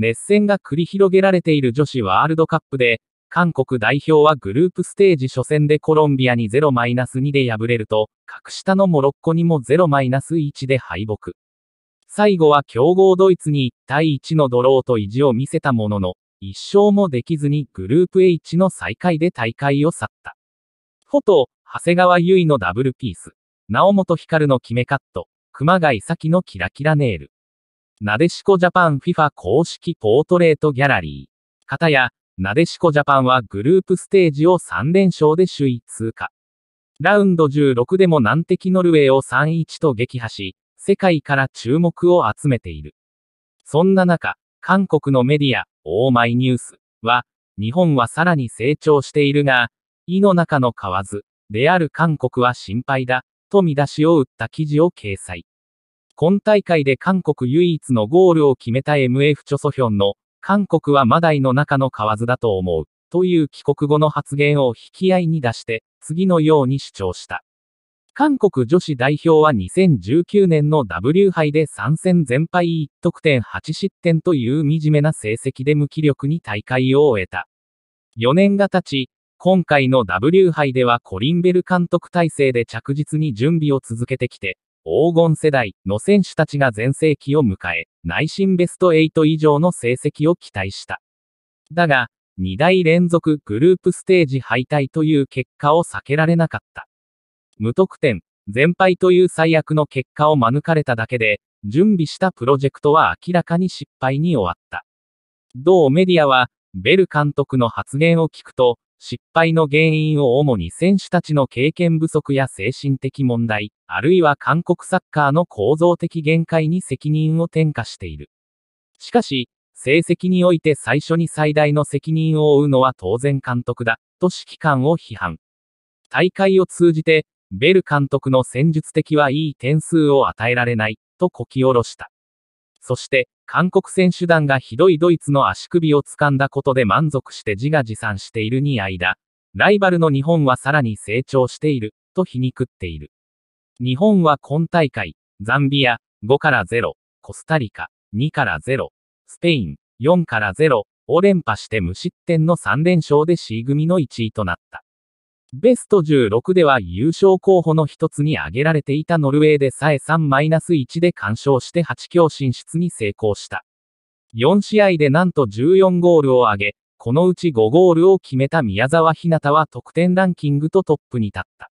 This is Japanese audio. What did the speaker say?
熱戦が繰り広げられている女子ワールドカップで、韓国代表はグループステージ初戦でコロンビアに0-2で敗れると、格下のモロッコにも0-1で敗北。最後は強豪ドイツに1対1のドローと意地を見せたものの、一勝もできずにグループ H の最下位で大会を去った。フォト、長谷川優衣のダブルピース、直本光の決めカット、熊谷咲のキラキラネイル。なでしこジャパン FIFA 公式ポートレートギャラリー。片や、なでしこジャパンはグループステージを3連勝で首位通過。ラウンド16でも難敵ノルウェーを3-1と撃破し、世界から注目を集めている。そんな中、韓国のメディア、オーマイニュースは、日本はさらに成長しているが、胃の中の蛙である韓国は心配だ、と見出しを打った記事を掲載。今大会で韓国唯一のゴールを決めた MF チョソヒョンの、韓国はマダイの中の河津だと思う、という帰国後の発言を引き合いに出して、次のように主張した。韓国女子代表は2019年の W 杯で3戦全敗1得点8失点という惨めな成績で無気力に大会を終えた。4年が経ち、今回の W 杯ではコリンベル監督体制で着実に準備を続けてきて、黄金世代の選手たちが全盛期を迎え、内心ベスト8以上の成績を期待した。だが、2代連続グループステージ敗退という結果を避けられなかった。無得点、全敗という最悪の結果を免れただけで、準備したプロジェクトは明らかに失敗に終わった。同メディアは、ベル監督の発言を聞くと、失敗の原因を主に選手たちの経験不足や精神的問題、あるいは韓国サッカーの構造的限界に責任を転嫁している。しかし、成績において最初に最大の責任を負うのは当然監督だ、と指揮官を批判。大会を通じて、ベル監督の戦術的はいい点数を与えられない、とこき下ろした。そして、韓国選手団がひどいドイツの足首を掴んだことで満足して自画自賛しているに間、ライバルの日本はさらに成長している、と皮肉っている。日本は今大会、ザンビア、5から0、コスタリカ、2から0、スペイン、4から0を連覇して無失点の3連勝で C 組の1位となった。ベスト16では優勝候補の一つに挙げられていたノルウェーでさえ3-1で干渉して8強進出に成功した。4試合でなんと14ゴールを挙げ、このうち5ゴールを決めた宮沢ひなたは得点ランキングとトップに立った。